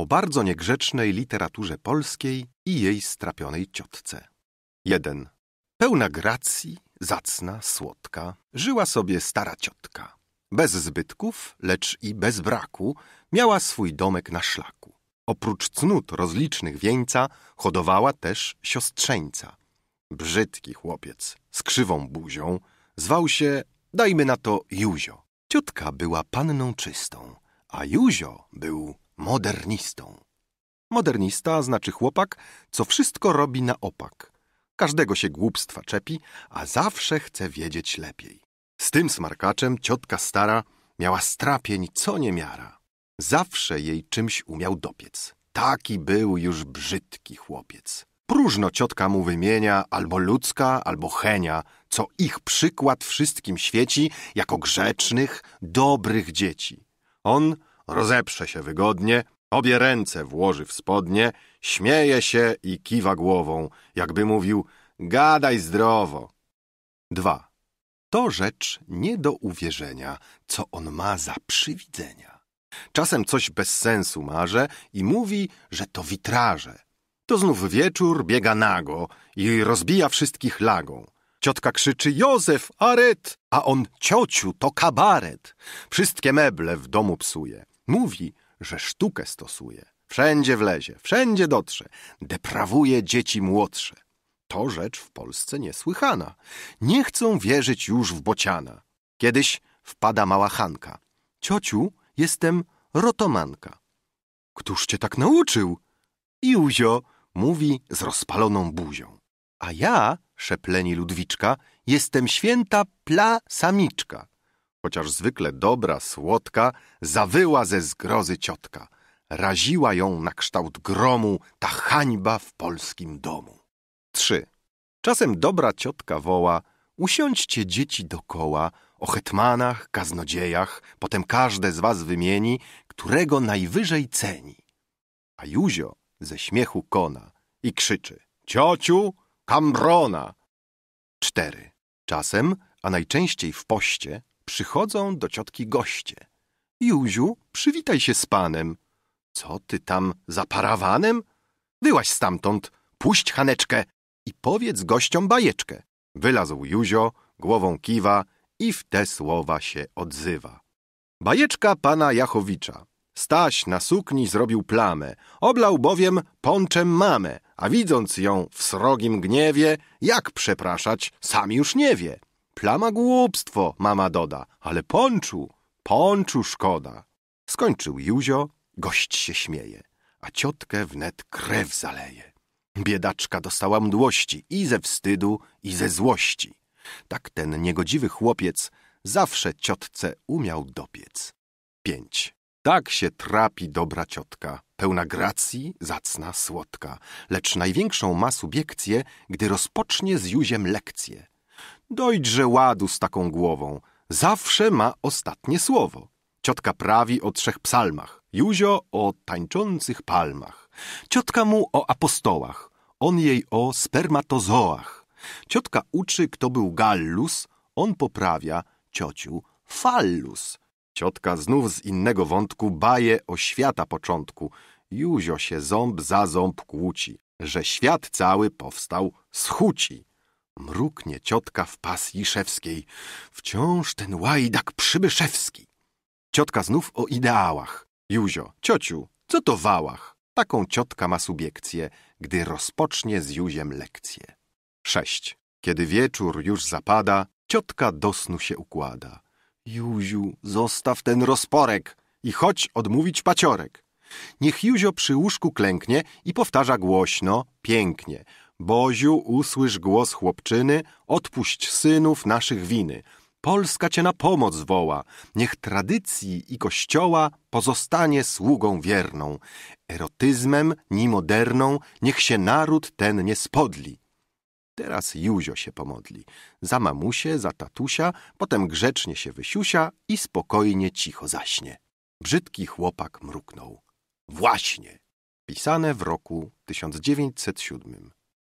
o bardzo niegrzecznej literaturze polskiej i jej strapionej ciotce. 1. Pełna gracji, zacna, słodka, żyła sobie stara ciotka. Bez zbytków, lecz i bez braku, miała swój domek na szlaku. Oprócz cnót rozlicznych wieńca, hodowała też siostrzeńca. Brzydki chłopiec, z krzywą buzią, zwał się, dajmy na to, Józio. Ciotka była panną czystą, a Józio był modernistą. Modernista znaczy chłopak, co wszystko robi na opak. Każdego się głupstwa czepi, a zawsze chce wiedzieć lepiej. Z tym smarkaczem ciotka stara miała strapień co niemiara. Zawsze jej czymś umiał dopiec. Taki był już brzydki chłopiec. Próżno ciotka mu wymienia albo ludzka, albo chenia, co ich przykład wszystkim świeci jako grzecznych, dobrych dzieci. On rozeprze się wygodnie, obie ręce włoży w spodnie, śmieje się i kiwa głową, jakby mówił gadaj zdrowo. 2. To rzecz nie do uwierzenia, co on ma za przywidzenia. Czasem coś bez sensu marze i mówi, że to witraże. To znów wieczór biega nago i rozbija wszystkich lagą. Ciotka krzyczy Józef, aret, a on ciociu, to kabaret. Wszystkie meble w domu psuje. Mówi, że sztukę stosuje. Wszędzie wlezie, wszędzie dotrze. Deprawuje dzieci młodsze. To rzecz w Polsce niesłychana. Nie chcą wierzyć już w bociana. Kiedyś wpada mała Hanka. Ciociu, jestem rotomanka. Któż cię tak nauczył? Iuzio, mówi z rozpaloną buzią. A ja, szepleni Ludwiczka, jestem święta pla samiczka chociaż zwykle dobra, słodka, zawyła ze zgrozy ciotka. Raziła ją na kształt gromu ta hańba w polskim domu. 3. Czasem dobra ciotka woła, usiądźcie dzieci dokoła, o hetmanach, kaznodziejach, potem każde z was wymieni, którego najwyżej ceni. A Józio ze śmiechu kona i krzyczy, ciociu, kambrona! 4. Czasem, a najczęściej w poście, Przychodzą do ciotki goście. Józiu, przywitaj się z panem. Co ty tam za parawanem? Wyłaź stamtąd, puść Haneczkę i powiedz gościom bajeczkę. Wylazł Józio, głową kiwa i w te słowa się odzywa. Bajeczka pana Jachowicza. Staś na sukni zrobił plamę, oblał bowiem ponczem mamę, a widząc ją w srogim gniewie, jak przepraszać, sam już nie wie. Plama głupstwo, mama doda, ale ponczu, ponczu szkoda. Skończył Józio, gość się śmieje, a ciotkę wnet krew zaleje. Biedaczka dostała mdłości i ze wstydu, i ze złości. Tak ten niegodziwy chłopiec zawsze ciotce umiał dopiec. 5. Tak się trapi dobra ciotka, pełna gracji, zacna, słodka, lecz największą ma subiekcję, gdy rozpocznie z Józiem lekcję. Dojdźże ładu z taką głową. Zawsze ma ostatnie słowo. Ciotka prawi o trzech psalmach, Józio o tańczących palmach. Ciotka mu o apostołach, on jej o spermatozoach. Ciotka uczy, kto był gallus, on poprawia, ciociu, fallus. Ciotka znów z innego wątku baje o świata początku. Józio się ząb za ząb kłóci, że świat cały powstał z Mruknie ciotka w pas Liszewskiej. Wciąż ten łajdak przybyszewski. Ciotka znów o ideałach. Józio, ciociu, co to wałach? Taką ciotka ma subiekcję, gdy rozpocznie z Józiem lekcję. 6. Kiedy wieczór już zapada, ciotka do snu się układa. Józiu, zostaw ten rozporek i chodź odmówić paciorek. Niech Józio przy łóżku klęknie i powtarza głośno, pięknie. Boziu, usłysz głos chłopczyny, odpuść synów naszych winy. Polska cię na pomoc woła. Niech tradycji i kościoła pozostanie sługą wierną. Erotyzmem, ni moderną, niech się naród ten nie spodli. Teraz Józio się pomodli. Za mamusie, za tatusia, potem grzecznie się wysiusia i spokojnie cicho zaśnie. Brzydki chłopak mruknął. Właśnie! Pisane w roku 1907.